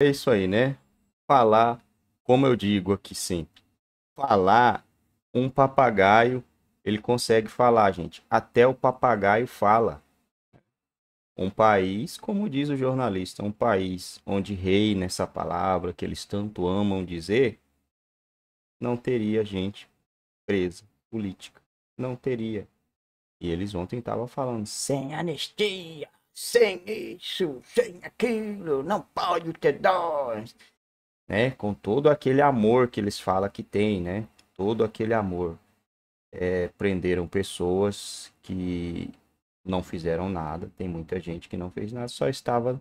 É isso aí, né? Falar, como eu digo aqui sempre, falar um papagaio, ele consegue falar, gente. Até o papagaio fala. Um país, como diz o jornalista, um país onde reina essa palavra que eles tanto amam dizer, não teria gente presa política. Não teria. E eles ontem estavam falando sem anistia sem isso, sem aquilo, não pode ter dó. Né? Com todo aquele amor que eles falam que tem, né? Todo aquele amor. É, prenderam pessoas que não fizeram nada. Tem muita gente que não fez nada, só estava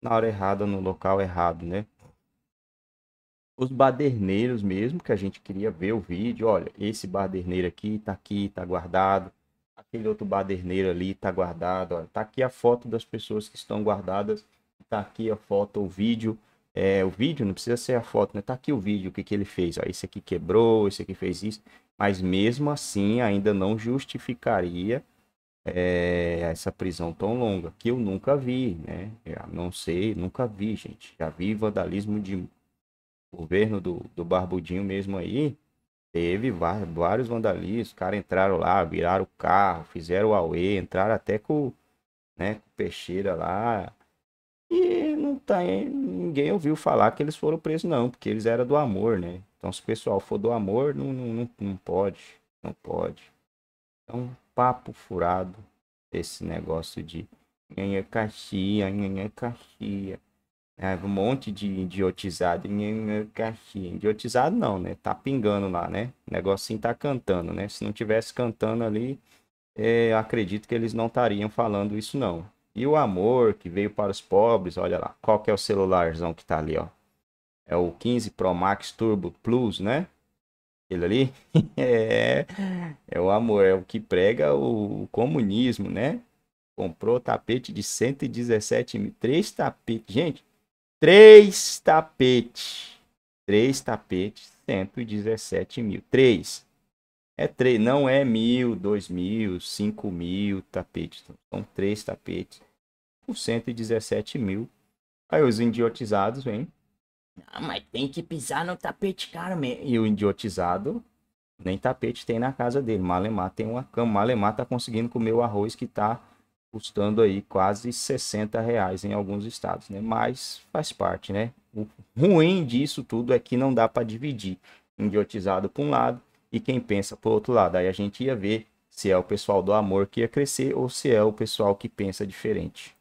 na hora errada, no local errado, né? Os baderneiros mesmo, que a gente queria ver o vídeo, olha, esse baderneiro aqui tá aqui, tá guardado aquele outro baderneiro ali tá guardado. está Tá aqui a foto das pessoas que estão guardadas. Tá aqui a foto, o vídeo. É, o vídeo não precisa ser a foto, né? Tá aqui o vídeo, o que, que ele fez. Ó. Esse aqui quebrou, esse aqui fez isso. Mas mesmo assim, ainda não justificaria é, essa prisão tão longa, que eu nunca vi, né? Eu não sei, nunca vi, gente. Já vi vandalismo de governo do, do Barbudinho mesmo aí Teve vários vandalismos, os caras entraram lá, viraram o carro, fizeram o Aue, entraram até com, né, peixeira lá. E não tá, ninguém ouviu falar que eles foram presos, não, porque eles eram do amor, né? Então, se o pessoal for do amor, não, não, não pode, não pode. Então, papo furado esse negócio de nhanhã caxia, nhanhã caxia. É, um monte de idiotizado. Idiotizado não, né? Tá pingando lá, né? O negocinho tá cantando, né? Se não tivesse cantando ali, é, acredito que eles não estariam falando isso, não. E o amor que veio para os pobres, olha lá. Qual que é o celularzão que tá ali, ó? É o 15 Pro Max Turbo Plus, né? Ele ali é, é o amor, é o que prega o, o comunismo, né? Comprou tapete de 117 mil, três tapetes. Gente, Três tapetes. Três tapetes, 117 mil. Três. É três, não é mil, dois mil, cinco mil tapetes. Então, são três tapetes por 117 mil. Aí os idiotizados vêm. Ah, mas tem que pisar no tapete caro mesmo. E o idiotizado, nem tapete tem na casa dele. Malemar tem uma cama. Malemar tá conseguindo comer o arroz que tá custando aí quase 60 reais em alguns estados, né? Mas faz parte, né? O ruim disso tudo é que não dá para dividir idiotizado para um lado e quem pensa para o outro lado. Aí a gente ia ver se é o pessoal do amor que ia crescer ou se é o pessoal que pensa diferente.